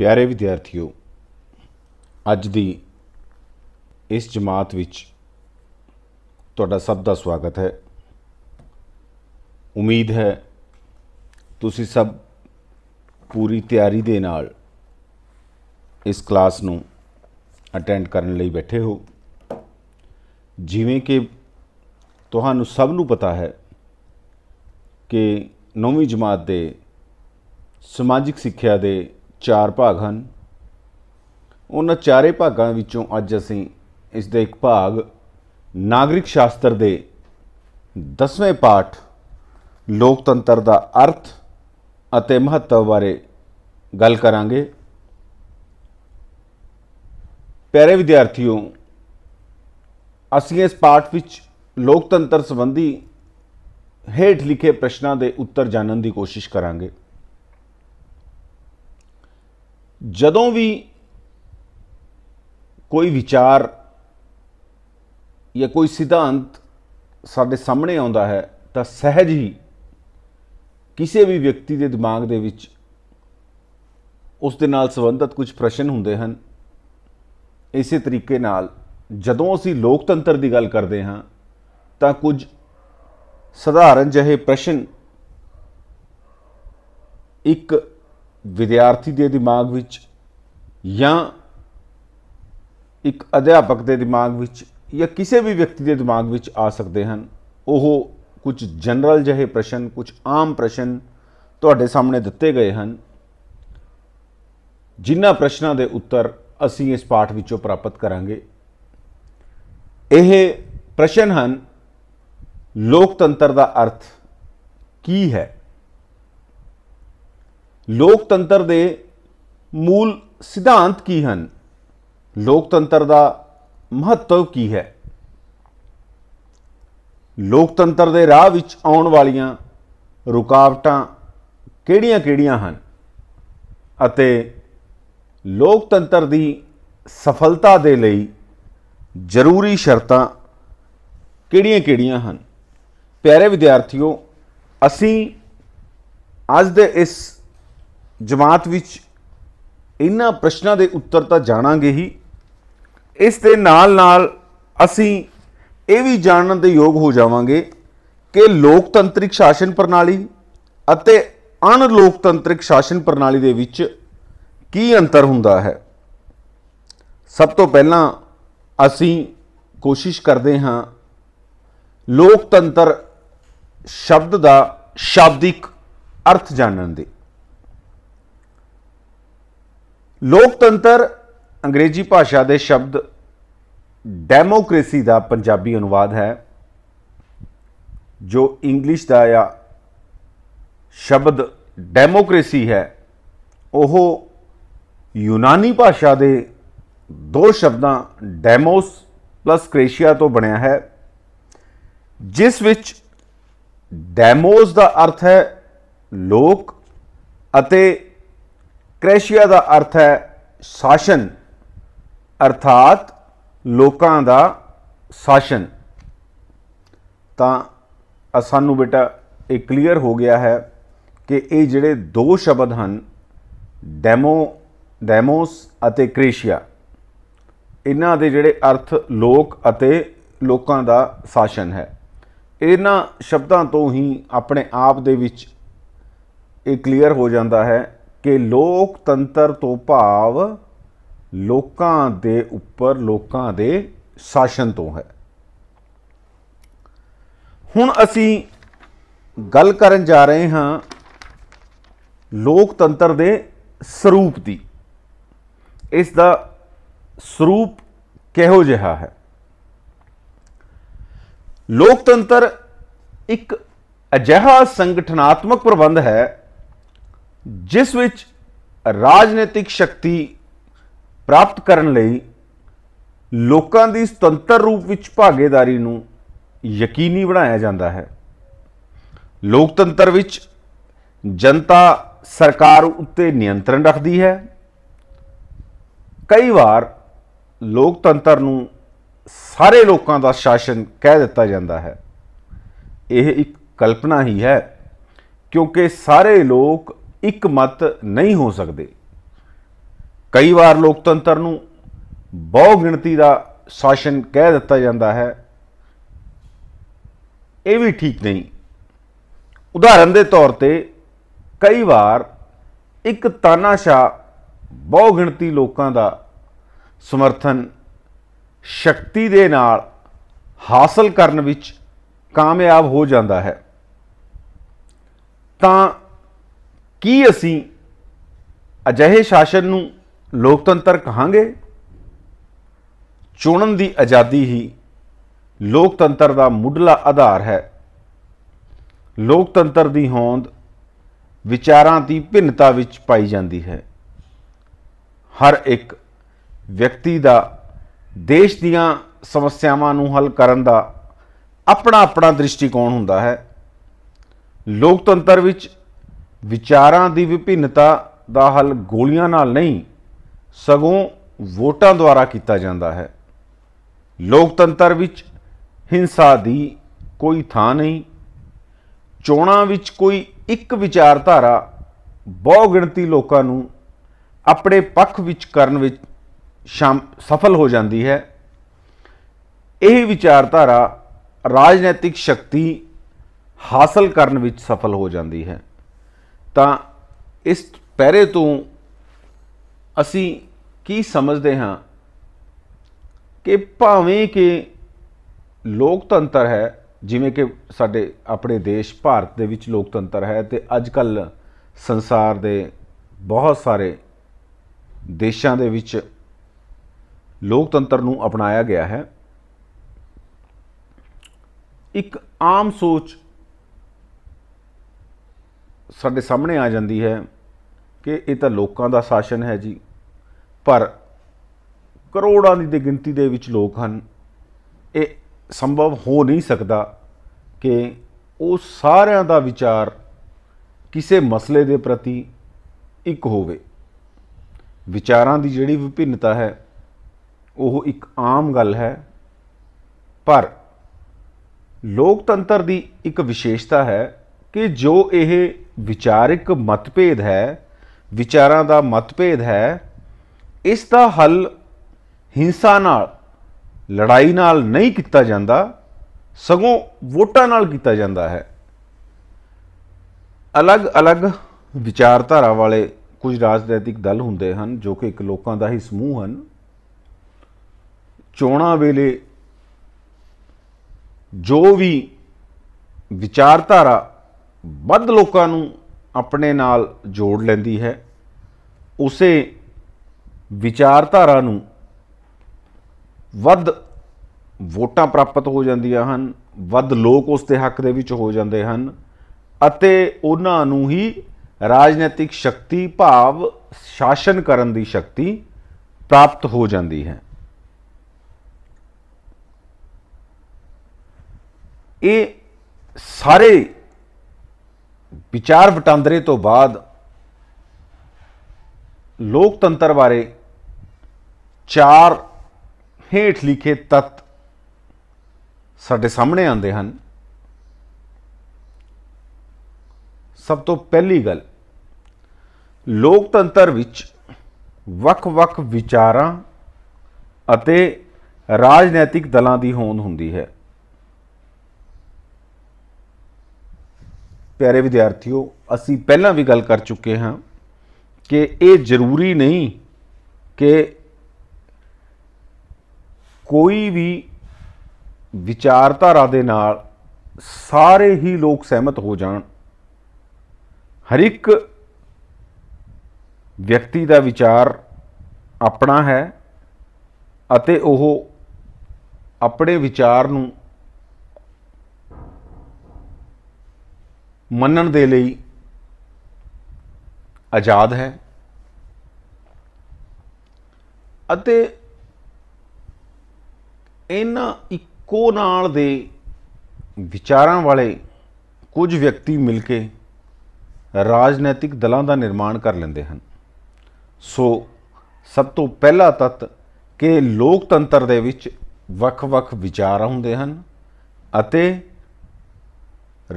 ਪਿਆਰੇ ਵਿਦਿਆਰਥੀਓ ਅੱਜ ਦੀ ਇਸ ਜਮਾਤ ਵਿੱਚ ਤੁਹਾਡਾ ਸਭ ਦਾ ਸਵਾਗਤ ਹੈ ਉਮੀਦ ਹੈ ਤੁਸੀਂ ਸਭ ਪੂਰੀ ਤਿਆਰੀ ਦੇ ਨਾਲ ਇਸ ਕਲਾਸ ਨੂੰ ਅਟੈਂਡ ਕਰਨ ਲਈ ਬੈਠੇ ਹੋ ਜਿਵੇਂ ਕਿ ਤੁਹਾਨੂੰ ਸਭ ਨੂੰ ਪਤਾ ਹੈ ਕਿ ਨੌਵੀਂ ਜਮਾਤ ਦੇ ਸਮਾਜਿਕ ਸਿੱਖਿਆ ਦੇ ਚਾਰ ਭਾਗ ਹਨ ਉਹਨਾਂ ਚਾਰੇ ਭਾਗਾਂ ਵਿੱਚੋਂ ਅੱਜ ਅਸੀਂ ਇਸ ਦਾ ਇੱਕ ਭਾਗ ਨਾਗਰਿਕ ਸ਼ਾਸਤਰ ਦੇ 10ਵੇਂ ਪਾਠ ਲੋਕਤੰਤਰ ਦਾ ਅਰਥ ਅਤੇ ਮਹੱਤਵ ਬਾਰੇ ਗੱਲ ਕਰਾਂਗੇ ਪਿਆਰੇ ਵਿਦਿਆਰਥੀਓ ਅਸੀਂ ਇਸ ਪਾਠ ਵਿੱਚ ਲੋਕਤੰਤਰ ਸੰਬੰਧੀ ਹੇਠ ਲਿਖੇ ਪ੍ਰਸ਼ਨਾਂ ਦੇ ਉੱਤਰ ਜਾਣਨ ਦੀ ਕੋਸ਼ਿਸ਼ ਕਰਾਂਗੇ ਜਦੋਂ ਵੀ ਕੋਈ ਵਿਚਾਰ ਜਾਂ ਕੋਈ ਸਿਧਾਂਤ ਸਾਡੇ ਸਾਹਮਣੇ ਆਉਂਦਾ ਹੈ ਤਾਂ ਸਹਿਜ ਹੀ ਕਿਸੇ ਵੀ ਵਿਅਕਤੀ ਦੇ ਦਿਮਾਗ ਦੇ ਵਿੱਚ ਉਸ ਦੇ ਨਾਲ ਸੰਬੰਧਤ ਕੁਝ ਪ੍ਰਸ਼ਨ ਹੁੰਦੇ ਹਨ ਇਸੇ ਤਰੀਕੇ ਨਾਲ ਜਦੋਂ ਅਸੀਂ ਲੋਕਤੰਤਰ ਦੀ ਗੱਲ ਕਰਦੇ ਹਾਂ ਤਾਂ ਕੁਝ ਸਧਾਰਨ ਜਿਹੇ ਪ੍ਰਸ਼ਨ ਇੱਕ ਵਿਦਿਆਰਥੀ ਦੇ ਦਿਮਾਗ ਵਿੱਚ ਜਾਂ ਇੱਕ ਅਧਿਆਪਕ ਦੇ ਦਿਮਾਗ ਵਿੱਚ ਜਾਂ ਕਿਸੇ ਵੀ ਵਿਅਕਤੀ ਦੇ ਦਿਮਾਗ ਵਿੱਚ ਆ ਸਕਦੇ ਹਨ ਉਹ ਕੁਝ ਜਨਰਲ ਜਿਹੇ ਪ੍ਰਸ਼ਨ ਕੁਝ ਆਮ ਪ੍ਰਸ਼ਨ ਤੁਹਾਡੇ ਸਾਹਮਣੇ ਦਿੱਤੇ ਗਏ ਹਨ ਜਿਨ੍ਹਾਂ ਪ੍ਰਸ਼ਨਾਂ ਦੇ ਉੱਤਰ ਅਸੀਂ ਇਸ ਪਾਠ ਵਿੱਚੋਂ ਪ੍ਰਾਪਤ ਕਰਾਂਗੇ ਇਹ ਪ੍ਰਸ਼ਨ ਹਨ ਲੋਕਤੰਤਰ ਦਾ ਅਰਥ ਕੀ ਹੈ ਲੋਕਤੰਤਰ ਦੇ ਮੂਲ ਸਿਧਾਂਤ ਕੀ ਹਨ ਲੋਕਤੰਤਰ ਦਾ ਮਹੱਤਵ ਕੀ ਹੈ ਲੋਕਤੰਤਰ ਦੇ ਰਾਹ ਵਿੱਚ ਆਉਣ ਵਾਲੀਆਂ ਰੁਕਾਵਟਾਂ ਕਿਹੜੀਆਂ-ਕਿਹੜੀਆਂ ਹਨ ਅਤੇ ਲੋਕਤੰਤਰ ਦੀ ਸਫਲਤਾ ਦੇ ਲਈ ਜ਼ਰੂਰੀ ਸ਼ਰਤਾਂ ਕਿਹੜੀਆਂ-ਕਿਹੜੀਆਂ ਹਨ ਪਿਆਰੇ ਵਿਦਿਆਰਥੀਓ ਅਸੀਂ ਅੱਜ ਦੇ ਇਸ ਜਮਾਤ ਵਿੱਚ ਇਹਨਾਂ ਪ੍ਰਸ਼ਨਾਂ ਦੇ ਉੱਤਰ ਤਾਂ ਜਾਣਾਂਗੇ ਹੀ ਇਸ ਦੇ ਨਾਲ ਨਾਲ ਅਸੀਂ ਇਹ ਵੀ ਜਾਣਨ ਦੇ ਯੋਗ ਹੋ ਜਾਵਾਂਗੇ ਕਿ ਲੋਕਤੰਤਰਿਕ ਸ਼ਾਸਨ ਪ੍ਰਣਾਲੀ ਅਤੇ ਅਣ ਲੋਕਤੰਤਰਿਕ ਸ਼ਾਸਨ ਪ੍ਰਣਾਲੀ ਦੇ ਵਿੱਚ ਕੀ ਅੰਤਰ ਹੁੰਦਾ ਹੈ ਸਭ ਤੋਂ ਪਹਿਲਾਂ ਅਸੀਂ ਕੋਸ਼ਿਸ਼ ਕਰਦੇ ਹਾਂ ਲੋਕਤੰਤਰ ਸ਼ਬਦ ਦਾ ਸ਼ਾਬਦਿਕ ਅਰਥ ਜਾਣਨ ਦੇ ਲੋਕਤੰਤਰ ਅੰਗਰੇਜ਼ੀ ਭਾਸ਼ਾ ਦੇ ਸ਼ਬਦ ਡੈਮੋਕ੍ਰੇਸੀ ਦਾ ਪੰਜਾਬੀ ਅਨੁਵਾਦ ਹੈ ਜੋ ਇੰਗਲਿਸ਼ ਦਾ ਜਾਂ ਸ਼ਬਦ ਡੈਮੋਕ੍ਰੇਸੀ ਹੈ ਉਹ ਯੂਨਾਨੀ ਭਾਸ਼ਾ ਦੇ ਦੋ ਸ਼ਬਦਾਂ ਡੈਮੋਸ ਪਲਸ ਕ੍ਰੇਸ਼ੀਆ ਤੋਂ ਬਣਿਆ ਹੈ ਜਿਸ ਵਿੱਚ ਡੈਮੋਸ ਦਾ ਅਰਥ ਹੈ ਲੋਕ ਅਤੇ ਕ੍ਰੈਸ਼ੀਆ ਦਾ ਅਰਥ ਹੈ ਸ਼ਾਸਨ ਅਰਥਾਤ ਲੋਕਾਂ ਦਾ ਸ਼ਾਸਨ ਤਾਂ ਸਾਨੂੰ ਬੇਟਾ ਇਹ ਕਲੀਅਰ ਹੋ ਗਿਆ ਹੈ ਕਿ ਇਹ ਜਿਹੜੇ ਦੋ ਸ਼ਬਦ ਹਨ ਡੈਮੋ ਡੈਮੋਸ ਅਤੇ ਕ੍ਰੇਸ਼ੀਆ ਇਹਨਾਂ ਦੇ ਜਿਹੜੇ ਅਰਥ ਲੋਕ ਅਤੇ ਲੋਕਾਂ ਦਾ ਸ਼ਾਸਨ ਹੈ ਇਹਨਾਂ ਸ਼ਬਦਾਂ ਤੋਂ ਹੀ ਆਪਣੇ ਆਪ ਦੇ ਵਿੱਚ ਇਹ ਕਲੀਅਰ ਹੋ ਜਾਂਦਾ ਹੈ ਕਿ ਲੋਕਤੰਤਰ ਤੋਂ ਭਾਵ ਲੋਕਾਂ ਦੇ ਉੱਪਰ ਲੋਕਾਂ ਦੇ ਸ਼ਾਸਨ ਤੋਂ ਹੈ ਹੁਣ ਅਸੀਂ ਗੱਲ ਕਰਨ ਜਾ ਰਹੇ ਹਾਂ ਲੋਕਤੰਤਰ ਦੇ ਸਰੂਪ ਦੀ ਇਸ ਦਾ ਸਰੂਪ ਕਿਹੋ ਜਿਹਾ ਹੈ ਲੋਕਤੰਤਰ ਇੱਕ ਅਜਿਹਾ ਸੰਗਠਨਾਤਮਕ ਪ੍ਰਬੰਧ ਹੈ ਜਿਸ ਵਿੱਚ ਰਾਜਨੀਤਿਕ ਸ਼ਕਤੀ ਪ੍ਰਾਪਤ ਕਰਨ ਲਈ ਲੋਕਾਂ ਦੀ ਸੁਤੰਤਰ ਰੂਪ ਵਿੱਚ ਭਾਗੀਦਾਰੀ ਨੂੰ ਯਕੀਨੀ ਬਣਾਇਆ ਜਾਂਦਾ ਹੈ ਲੋਕਤੰਤਰ ਵਿੱਚ ਜਨਤਾ ਸਰਕਾਰ ਉੱਤੇ ਨਿਯੰਤਰਣ ਰੱਖਦੀ ਹੈ ਕਈ ਵਾਰ ਲੋਕਤੰਤਰ ਨੂੰ ਸਾਰੇ ਲੋਕਾਂ ਦਾ ਸ਼ਾਸਨ ਕਹਿ ਦਿੱਤਾ ਜਾਂਦਾ ਹੈ ਇਹ ਇੱਕ ਕਲਪਨਾ ਹੀ ਹੈ ਕਿਉਂਕਿ ਸਾਰੇ ਲੋਕ ਇੱਕ ਮਤ ਨਹੀਂ ਹੋ ਸਕਦੇ ਕਈ ਵਾਰ ਲੋਕਤੰਤਰ ਨੂੰ ਬਹੁ ਗਿਣਤੀ ਦਾ ਸ਼ਾਸਨ ਕਹਿ ਦਿੱਤਾ ਜਾਂਦਾ ਹੈ ਇਹ ਵੀ ਠੀਕ ਨਹੀਂ ਉਦਾਹਰਨ ਦੇ ਤੌਰ ਤੇ ਕਈ ਵਾਰ ਇੱਕ ਤਾਨਾਸ਼ਾ ਬਹੁ ਗਿਣਤੀ ਲੋਕਾਂ ਦਾ ਸਮਰਥਨ ਸ਼ਕਤੀ ਦੇ ਨਾਲ ਹਾਸਲ ਕਰਨ ਵਿੱਚ ਕਾਮਯਾਬ ਹੋ ਜਾਂਦਾ ਹੈ ਤਾਂ ਕੀ ਅਸੀਂ ਅਜਿਹੇ ਸ਼ਾਸਨ ਨੂੰ ਲੋਕਤੰਤਰ ਕਹਾਂਗੇ ਚੋਣਨ ਦੀ ਆਜ਼ਾਦੀ ਹੀ ਲੋਕਤੰਤਰ ਦਾ ਮੁੱਢਲਾ ਆਧਾਰ ਹੈ ਲੋਕਤੰਤਰ ਦੀ ਹੋਂਦ ਵਿਚਾਰਾਂ ਦੀ ਭਿੰਨਤਾ ਵਿੱਚ ਪਾਈ ਜਾਂਦੀ ਹੈ ਹਰ ਇੱਕ ਵਿਅਕਤੀ ਦਾ ਦੇਸ਼ ਦੀਆਂ ਸਮੱਸਿਆਵਾਂ ਨੂੰ ਹੱਲ ਕਰਨ ਦਾ ਆਪਣਾ ਆਪਣਾ ਦ੍ਰਿਸ਼ਟੀਕੋਣ ਹੁੰਦਾ ਹੈ ਲੋਕਤੰਤਰ ਵਿੱਚ ਵਿਚਾਰਾਂ ਦੀ ਵਿਭਿੰਨਤਾ ਦਾ ਹੱਲ ਗੋਲੀਆਂ ਨਾਲ ਨਹੀਂ ਸਗੋਂ ਵੋਟਾਂ ਦੁਆਰਾ ਕੀਤਾ ਜਾਂਦਾ ਹੈ ਲੋਕਤੰਤਰ ਵਿੱਚ ਹਿੰਸਾ ਦੀ ਕੋਈ ਥਾਂ ਨਹੀਂ ਚੋਣਾਂ ਵਿੱਚ ਕੋਈ ਇੱਕ ਵਿਚਾਰਧਾਰਾ ਬਹੁ ਗਿਣਤੀ ਲੋਕਾਂ ਨੂੰ ਆਪਣੇ ਪੱਖ ਵਿੱਚ ਕਰਨ ਵਿੱਚ ਸਫਲ ਹੋ ਜਾਂਦੀ ਹੈ ਇਹ ਵਿਚਾਰਧਾਰਾ ਰਾਜਨੀਤਿਕ ਸ਼ਕਤੀ ਹਾਸਲ ਕਰਨ ਵਿੱਚ ਸਫਲ ਹੋ ਜਾਂਦੀ ਹੈ ਤਾਂ ਇਸ ਪਹਿਰੇ ਤੋਂ ਅਸੀਂ ਕੀ ਸਮਝਦੇ ਹਾਂ ਕਿ ਭਾਵੇਂ ਕਿ ਲੋਕਤੰਤਰ ਹੈ ਜਿਵੇਂ ਕਿ ਸਾਡੇ ਆਪਣੇ ਦੇਸ਼ ਭਾਰਤ ਦੇ ਵਿੱਚ ਲੋਕਤੰਤਰ ਹੈ ਤੇ ਅੱਜ ਕੱਲ ਸੰਸਾਰ ਦੇ ਬਹੁਤ ਸਾਰੇ ਦੇਸ਼ਾਂ ਦੇ ਵਿੱਚ ਲੋਕਤੰਤਰ ਨੂੰ ਅਪਣਾਇਆ ਗਿਆ ਹੈ ਇੱਕ ਆਮ ਸੋਚ ਸਾਡੇ ਸਾਹਮਣੇ ਆ ਜਾਂਦੀ ਹੈ ਕਿ ਇਹ ਤਾਂ ਲੋਕਾਂ ਦਾ ਸ਼ਾਸਨ ਹੈ ਜੀ ਪਰ ਕਰੋੜਾਂ ਦੀ ਦੇ ਗਿਣਤੀ ਦੇ ਵਿੱਚ ਲੋਕ ਹਨ ਇਹ ਸੰਭਵ ਹੋ ਨਹੀਂ ਸਕਦਾ ਕਿ ਉਹ ਸਾਰਿਆਂ ਦਾ ਵਿਚਾਰ ਕਿਸੇ ਮਸਲੇ ਦੇ ਪ੍ਰਤੀ ਇੱਕ ਹੋਵੇ ਵਿਚਾਰਾਂ ਦੀ ਜਿਹੜੀ ਵਿਭਿੰਨਤਾ ਹੈ ਉਹ ਇੱਕ ਆਮ ਗੱਲ ਹੈ ਪਰ ਲੋਕਤੰਤਰ ਦੀ ਇੱਕ ਵਿਸ਼ੇਸ਼ਤਾ ਹੈ ਕਿ ਜੋ ਇਹ ਵਿਚਾਰਿਕ ਮਤਭੇਦ ਹੈ ਵਿਚਾਰਾਂ ਦਾ ਮਤਭੇਦ ਹੈ ਇਸ ਦਾ ਹੱਲ ਹਿੰਸਾ ਨਾਲ ਲੜਾਈ ਨਾਲ ਨਹੀਂ ਕੀਤਾ ਜਾਂਦਾ ਸਗੋਂ ਵੋਟਾਂ ਨਾਲ ਕੀਤਾ ਜਾਂਦਾ ਹੈ ਅਲੱਗ-ਅਲੱਗ ਵਿਚਾਰਧਾਰਾ ਵਾਲੇ ਕੁਝ ਰਾਜਨੀਤਿਕ ਦਲ ਹੁੰਦੇ ਹਨ ਜੋ ਕਿ ਇੱਕ ਲੋਕਾਂ ਦਾ ਹੀ ਸਮੂਹ ਹਨ ਚੋਣਾਂ ਵੇਲੇ ਜੋ ਵੀ ਵਿਚਾਰਧਾਰਾ ਵੱਧ ਲੋਕਾਂ ਨੂੰ ਆਪਣੇ ਨਾਲ ਜੋੜ ਲੈਂਦੀ ਹੈ ਉਸੇ ਵਿਚਾਰਧਾਰਾ ਨੂੰ ਵੱਧ ਵੋਟਾਂ ਪ੍ਰਾਪਤ ਹੋ ਜਾਂਦੀਆਂ ਹਨ ਵੱਧ ਲੋਕ ਉਸ ਦੇ ਹੱਕ ਦੇ ਵਿੱਚ ਹੋ ਜਾਂਦੇ ਹਨ ਅਤੇ ਉਹਨਾਂ ਨੂੰ ਹੀ ਰਾਜਨੀਤਿਕ ਸ਼ਕਤੀ ਭਾਵ ਸ਼ਾਸਨ ਕਰਨ ਦੀ ਸ਼ਕਤੀ ਪ੍ਰਾਪਤ ਹੋ ਜਾਂਦੀ ਹੈ ਇਹ ਸਾਰੇ ਵਿਚਾਰ ਵਟਾਂਦਰੇ ਤੋਂ ਬਾਅਦ ਲੋਕਤੰਤਰ ਬਾਰੇ ਚਾਰ ਹੇਠ ਲਿਖੇ ਤੱਤ ਸਾਡੇ ਸਾਹਮਣੇ ਆਉਂਦੇ ਹਨ ਸਭ ਤੋਂ ਪਹਿਲੀ ਗੱਲ ਲੋਕਤੰਤਰ ਵਿੱਚ ਵੱਖ-ਵੱਖ ਵਿਚਾਰਾਂ ਅਤੇ ਰਾਜਨੀਤਿਕ ਦਲਾਂ ਦੀ ਹੋਂਦ ਹੁੰਦੀ ਹੈ ਪਿਆਰੇ ਵਿਦਿਆਰਥੀਓ ਅਸੀਂ ਪਹਿਲਾਂ ਵੀ ਗੱਲ ਕਰ ਚੁੱਕੇ ਹਾਂ ਕਿ ਇਹ ਜ਼ਰੂਰੀ ਨਹੀਂ ਕਿ ਕੋਈ ਵੀ ਵਿਚਾਰਧਾਰਾ ਦੇ ਨਾਲ ਸਾਰੇ ਹੀ ਲੋਕ ਸਹਿਮਤ ਹੋ ਜਾਣ ਹਰ ਇੱਕ ਵਿਅਕਤੀ ਦਾ ਵਿਚਾਰ ਆਪਣਾ ਹੈ ਅਤੇ ਉਹ ਆਪਣੇ ਵਿਚਾਰ ਨੂੰ ਮੰਨਣ ਦੇ ਲਈ ਆਜ਼ਾਦ ਹੈ ਅਤੇ ਇਹਨਾਂ ਇੱਕੋ ਨਾਲ ਦੇ ਵਿਚਾਰਾਂ ਵਾਲੇ ਕੁਝ ਵਿਅਕਤੀ ਮਿਲ ਕੇ ਰਾਜਨੀਤਿਕ ਦਲਾਂ ਦਾ ਨਿਰਮਾਣ ਕਰ ਲੈਂਦੇ ਹਨ ਸੋ ਸਭ ਤੋਂ ਪਹਿਲਾ ਤੱਤ ਕਿ ਲੋਕਤੰਤਰ ਦੇ ਵਿੱਚ ਵੱਖ-ਵੱਖ ਵਿਚਾਰ ਹੁੰਦੇ ਹਨ ਅਤੇ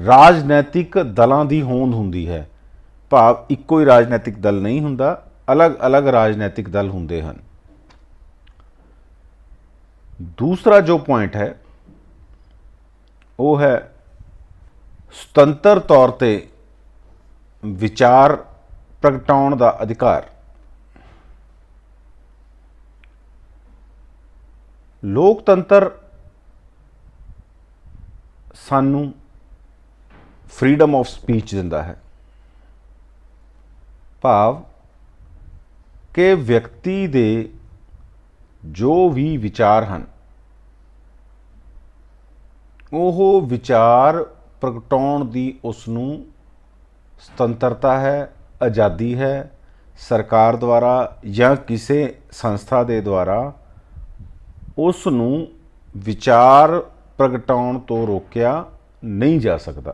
ਰਾਜਨੀਤਿਕ ਦਲਾਂ ਦੀ ਹੋਂਦ ਹੁੰਦੀ ਹੈ ਭਾਵ ਇੱਕੋ ਹੀ ਰਾਜਨੀਤਿਕ ਦਲ ਨਹੀਂ ਹੁੰਦਾ ਅਲੱਗ-ਅਲੱਗ ਰਾਜਨੀਤਿਕ ਦਲ ਹੁੰਦੇ ਹਨ ਦੂਸਰਾ ਜੋ ਪੁਆਇੰਟ ਹੈ ਉਹ ਹੈ ਸੁਤੰਤਰ ਤੌਰ ਤੇ ਵਿਚਾਰ ਪ੍ਰਗਟਾਉਣ ਦਾ ਅਧਿਕਾਰ ਲੋਕਤੰਤਰ ਸਾਨੂੰ ਫਰੀडम ਆਫ ਸਪੀਚ ਦਿੰਦਾ ਹੈ ਭਾਵ ਕਿ ਵਿਅਕਤੀ ਦੇ ਜੋ ਵੀ ਵਿਚਾਰ ਹਨ ਉਹ ਵਿਚਾਰ ਪ੍ਰਗਟਾਉਣ ਦੀ ਉਸ ਨੂੰ ਸੁਤੰਤਰਤਾ ਹੈ ਆਜ਼ਾਦੀ ਹੈ ਸਰਕਾਰ ਦੁਆਰਾ ਜਾਂ ਕਿਸੇ ਸੰਸਥਾ ਦੇ ਦੁਆਰਾ ਉਸ ਨੂੰ ਵਿਚਾਰ ਪ੍ਰਗਟਾਉਣ ਤੋਂ ਰੋਕਿਆ ਨਹੀਂ ਜਾ ਸਕਦਾ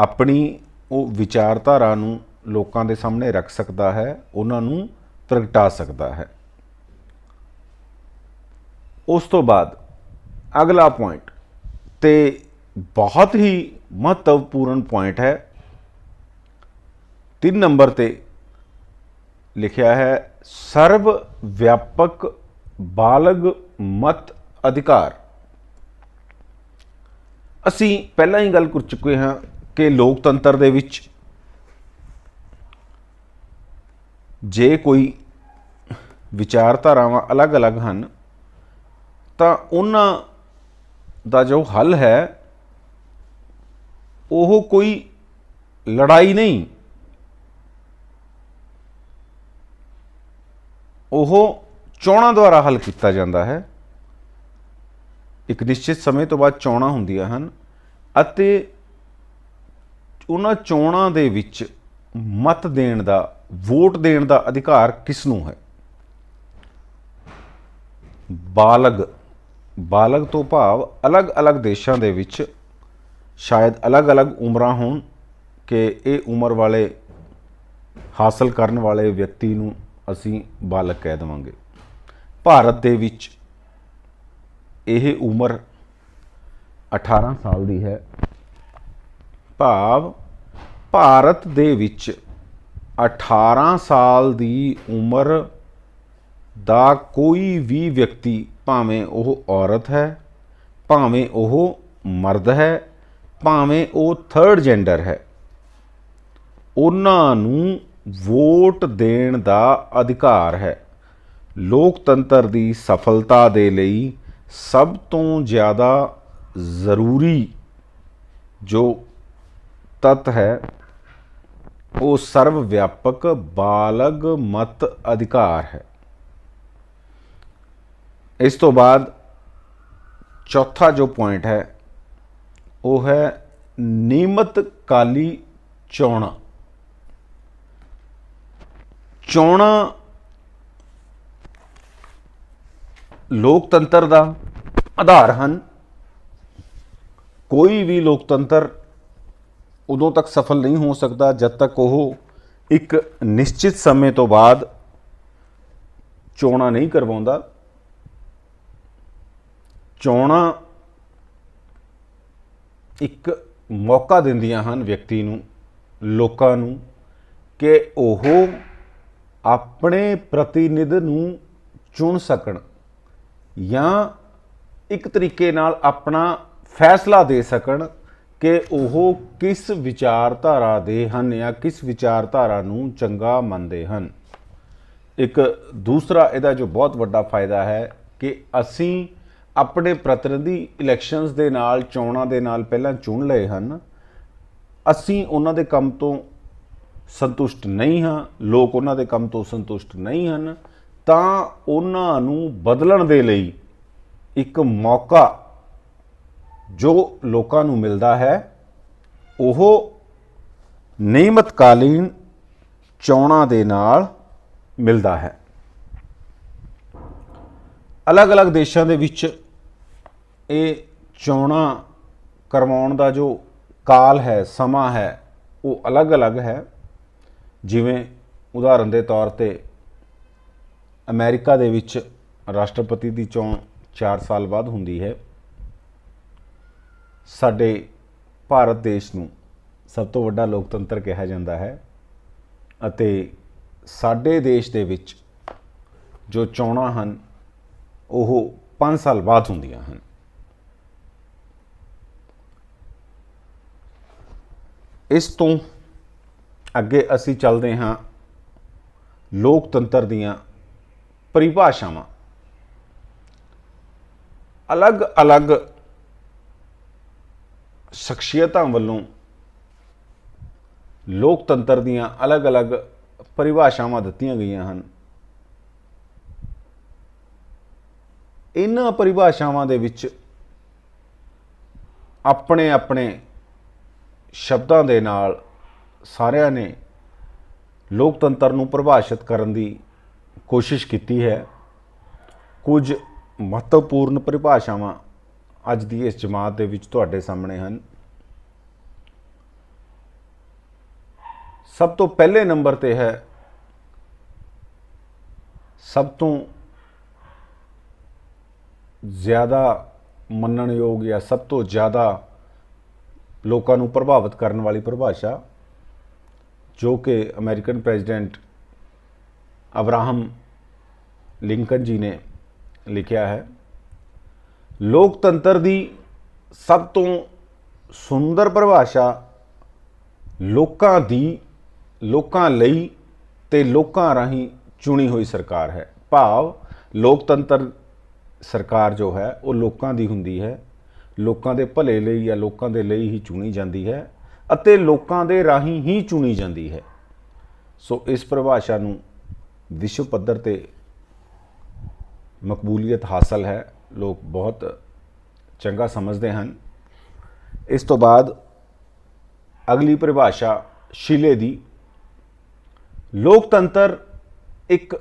ਆਪਣੀ ਉਹ ਵਿਚਾਰਧਾਰਾ ਨੂੰ ਲੋਕਾਂ ਦੇ ਸਾਹਮਣੇ ਰੱਖ ਸਕਦਾ ਹੈ ਉਹਨਾਂ ਨੂੰ ਪ੍ਰਗਟਾ ਸਕਦਾ ਹੈ ਉਸ ਤੋਂ ਬਾਅਦ ਅਗਲਾ ਪੁਆਇੰਟ ਤੇ ਬਹੁਤ ਹੀ ਮਹੱਤਵਪੂਰਨ ਪੁਆਇੰਟ ਹੈ 3 ਨੰਬਰ ਤੇ ਲਿਖਿਆ ਹੈ ਸਰਵ ਵਿਆਪਕ ਬਾਲਗ ਮਤ ਅਧਿਕਾਰ ਅਸੀਂ ਪਹਿਲਾਂ ਹੀ ਗੱਲ ਕਰ ਚੁੱਕੇ ਹਾਂ ਕਿ ਲੋਕਤੰਤਰ ਦੇ ਵਿੱਚ ਜੇ ਕੋਈ ਵਿਚਾਰਧਾਰਾਵਾਂ ਅਲੱਗ-ਅਲੱਗ ਹਨ ਤਾਂ ਉਹਨਾਂ ਦਾ ਜੋ ਹੱਲ ਹੈ ਉਹ ਕੋਈ ਲੜਾਈ ਨਹੀਂ ਉਹ ਚੋਣਾਂ ਦੁਆਰਾ ਹੱਲ ਕੀਤਾ ਜਾਂਦਾ ਹੈ ਇੱਕ ਨਿਸ਼ਚਿਤ ਸਮੇਂ ਤੋਂ ਬਾਅਦ ਚੋਣਾਂ ਹੁੰਦੀਆਂ ਹਨ ਅਤੇ ਉਹਨਾਂ ਚੋਣਾਂ ਦੇ ਵਿੱਚ ਮਤ ਦੇਣ ਦਾ ਵੋਟ ਦੇਣ ਦਾ ਅਧਿਕਾਰ ਕਿਸ ਨੂੰ ਹੈ ਬਾਲਗ ਬਾਲਗ ਤੋਂ ਭਾਵ ਅਲੱਗ-ਅਲੱਗ ਦੇਸ਼ਾਂ ਦੇ ਵਿੱਚ ਸ਼ਾਇਦ ਅਲੱਗ-ਅਲੱਗ ਉਮਰਾਂ ਹੋਣ ਕਿ ਇਹ ਉਮਰ ਵਾਲੇ ਹਾਸਲ ਕਰਨ ਵਾਲੇ ਵਿਅਕਤੀ ਨੂੰ ਅਸੀਂ ਬਾਲਗ ਕਹਿ ਦਵਾਂਗੇ ਭਾਰਤ ਦੇ ਵਿੱਚ ਇਹ ਉਮਰ 18 ਸਾਲ ਦੀ ਹੈ ਭਾਵ ਭਾਰਤ ਦੇ ਵਿੱਚ 18 ਸਾਲ ਦੀ ਉਮਰ ਦਾ ਕੋਈ ਵੀ ਵਿਅਕਤੀ ਭਾਵੇਂ ਉਹ ਔਰਤ ਹੈ ਭਾਵੇਂ ਉਹ ਮਰਦ ਹੈ ਭਾਵੇਂ ਉਹ ਥਰਡ ਜੈਂਡਰ ਹੈ ਉਹਨਾਂ ਨੂੰ ਵੋਟ ਦੇਣ ਦਾ ਅਧਿਕਾਰ ਹੈ ਲੋਕਤੰਤਰ ਦੀ ਸਫਲਤਾ ਦੇ ਲਈ ਸਭ ਤੋਂ ਜ਼ਿਆਦਾ ਜ਼ਰੂਰੀ ਜੋ ਤਤ ਹੈ ਉਹ ਸਰਵ ਵਿਆਪਕ ਬਾਲਗ ਮਤ ਅਧਿਕਾਰ ਹੈ ਇਸ ਤੋਂ ਬਾਅਦ ਚੌਥਾ ਜੋ ਪੁਆਇੰਟ ਹੈ ਉਹ ਹੈ ਨਿਯਮਤ ਕਾਲੀ ਚੋਣਾ ਚੋਣਾ ਲੋਕਤੰਤਰ ਦਾ ਆਧਾਰ ਹਨ ਕੋਈ ਵੀ ਲੋਕਤੰਤਰ ਉਦੋਂ ਤੱਕ ਸਫਲ ਨਹੀਂ ਹੋ ਸਕਦਾ ਜਦ ਤੱਕ ਉਹ ਇੱਕ ਨਿਸ਼ਚਿਤ ਸਮੇਂ ਤੋਂ ਬਾਅਦ ਚੋਣਾ ਨਹੀਂ ਕਰਵਾਉਂਦਾ ਚੋਣਾ ਇੱਕ ਮੌਕਾ ਦਿੰਦੀਆਂ ਹਨ ਵਿਅਕਤੀ ਨੂੰ ਲੋਕਾਂ ਨੂੰ ਕਿ ਉਹ ਆਪਣੇ ਪ੍ਰਤੀਨਿਧ ਨੂੰ ਚੁਣ ਸਕਣ ਜਾਂ ਇੱਕ ਤਰੀਕੇ ਨਾਲ ਆਪਣਾ ਫੈਸਲਾ ਦੇ ਸਕਣ ਕਿ ਉਹ ਕਿਸ ਵਿਚਾਰਧਾਰਾ ਦੇ ਹਨ ਜਾਂ ਕਿਸ ਵਿਚਾਰਧਾਰਾ ਨੂੰ ਚੰਗਾ ਮੰਨਦੇ ਹਨ ਇੱਕ ਦੂਸਰਾ ਇਹਦਾ ਜੋ ਬਹੁਤ ਵੱਡਾ ਫਾਇਦਾ ਹੈ ਕਿ ਅਸੀਂ ਆਪਣੇ ਪ੍ਰਤੀਨਿਧੀ ਇਲੈਕਸ਼ਨਸ ਦੇ ਨਾਲ ਚੋਣਾਂ ਦੇ ਨਾਲ ਪਹਿਲਾਂ ਚੁਣ ਲਏ ਹਨ ਅਸੀਂ ਉਹਨਾਂ ਦੇ ਕੰਮ ਤੋਂ ਸੰਤੁਸ਼ਟ ਨਹੀਂ ਹਾਂ ਲੋਕ ਉਹਨਾਂ ਦੇ ਕੰਮ ਤੋਂ ਸੰਤੁਸ਼ਟ ਨਹੀਂ ਹਨ ਤਾਂ ਉਹਨਾਂ ਨੂੰ ਬਦਲਣ ਦੇ ਲਈ ਇੱਕ ਮੌਕਾ ਜੋ ਲੋਕਾਂ ਨੂੰ ਮਿਲਦਾ ਹੈ ਉਹ ਨਿਯਮਤਕਾਲੀਨ ਚੋਣਾਂ ਦੇ ਨਾਲ ਮਿਲਦਾ ਹੈ ਅਲੱਗ-ਅਲੱਗ ਦੇਸ਼ਾਂ ਦੇ ਵਿੱਚ ਇਹ ਚੋਣਾਂ ਕਰਵਾਉਣ ਦਾ ਜੋ ਕਾਲ ਹੈ ਸਮਾਂ ਹੈ ਉਹ ਅਲੱਗ-ਅਲੱਗ ਹੈ ਜਿਵੇਂ ਉਦਾਹਰਨ ਦੇ ਤੌਰ ਤੇ ਅਮਰੀਕਾ ਦੇ ਵਿੱਚ ਰਾਸ਼ਟਰਪਤੀ ਦੀ ਚੋਣ 4 ਸਾਲ ਬਾਅਦ ਹੁੰਦੀ ਹੈ ਸਾਡੇ ਭਾਰਤ ਦੇਸ਼ ਨੂੰ ਸਭ ਤੋਂ ਵੱਡਾ ਲੋਕਤੰਤਰ ਕਿਹਾ ਜਾਂਦਾ ਹੈ ਅਤੇ ਸਾਡੇ ਦੇਸ਼ ਦੇ ਵਿੱਚ ਜੋ ਚੋਣਾਂ ਹਨ ਉਹ 5 ਸਾਲ ਬਾਅਦ ਹੁੰਦੀਆਂ ਹਨ ਇਸ ਤੋਂ ਅੱਗੇ ਅਸੀਂ ਚੱਲਦੇ ਹਾਂ ਲੋਕਤੰਤਰ ਦੀਆਂ ਪਰਿਭਾਸ਼ਾਵਾਂ ਅਲੱਗ-ਅਲੱਗ ਸ਼ਖਸੀਅਤਾਂ ਵੱਲੋਂ ਲੋਕਤੰਤਰ ਦੀਆਂ ਅਲੱਗ-ਅਲੱਗ ਪਰਿਭਾਸ਼ਾਵਾਂ ਦਿੱਤੀਆਂ ਗਈਆਂ ਹਨ ਇਹਨਾਂ ਪਰਿਭਾਸ਼ਾਵਾਂ ਦੇ ਵਿੱਚ ਆਪਣੇ ਆਪਣੇ ਸ਼ਬਦਾਂ ਦੇ ਨਾਲ ਸਾਰਿਆਂ ਨੇ ਲੋਕਤੰਤਰ ਨੂੰ ਪਰਿਭਾਸ਼ਿਤ ਕਰਨ ਦੀ ਕੋਸ਼ਿਸ਼ ਕੀਤੀ ਹੈ ਕੁਝ ਮਹੱਤਵਪੂਰਨ ਪਰਿਭਾਸ਼ਾਵਾਂ ਅੱਜ ਦੀ ਇਸ ਜਮਾਤ ਦੇ ਵਿੱਚ ਤੁਹਾਡੇ ਸਾਹਮਣੇ ਹਨ ਸਭ ਤੋਂ ਪਹਿਲੇ ਨੰਬਰ ਤੇ ਹੈ ਸਭ ਤੋਂ ਜ਼ਿਆਦਾ ਮੰਨਣਯੋਗ ਜਾਂ ਸਭ ਤੋਂ ਜ਼ਿਆਦਾ ਲੋਕਾਂ ਨੂੰ ਪ੍ਰਭਾਵਿਤ ਕਰਨ ਵਾਲੀ ਪਰਿਭਾਸ਼ਾ ਜੋ ਕਿ ਅਮਰੀਕਨ ਪ੍ਰੈਜ਼ੀਡੈਂਟ ਅਬਰਾਹਮ ਲਿੰਕਨ ਜੀ ਨੇ ਲਿਖਿਆ ਹੈ ਲੋਕਤੰਤਰ ਦੀ ਸਭ ਤੋਂ ਸੁੰਦਰ ਪਰਿਭਾਸ਼ਾ ਲੋਕਾਂ ਦੀ ਲੋਕਾਂ ਲਈ ਤੇ ਲੋਕਾਂ ਰਾਹੀਂ ਚੁਣੀ ਹੋਈ ਸਰਕਾਰ ਹੈ ਭਾਵ ਲੋਕਤੰਤਰ ਸਰਕਾਰ ਜੋ ਹੈ ਉਹ ਲੋਕਾਂ ਦੀ ਹੁੰਦੀ ਹੈ ਲੋਕਾਂ ਦੇ ਭਲੇ ਲਈ ਜਾਂ ਲੋਕਾਂ ਦੇ ਲਈ ਹੀ ਚੁਣੀ ਜਾਂਦੀ ਹੈ ਅਤੇ ਲੋਕਾਂ ਦੇ ਰਾਹੀਂ ਹੀ ਚੁਣੀ ਜਾਂਦੀ ਹੈ ਸੋ ਇਸ ਪਰਿਭਾਸ਼ਾ ਨੂੰ ਵਿਸ਼ਵ ਪੱਧਰ ਤੇ ਮਕਬੂਲੀਅਤ ਹਾਸਲ ਹੈ ਲੋਕ ਬਹੁਤ ਚੰਗਾ ਸਮਝਦੇ ਹਨ ਇਸ ਤੋਂ ਬਾਅਦ ਅਗਲੀ ਪਰਿਭਾਸ਼ਾ ਸ਼ਿਲੇ ਦੀ ਲੋਕਤੰਤਰ ਇੱਕ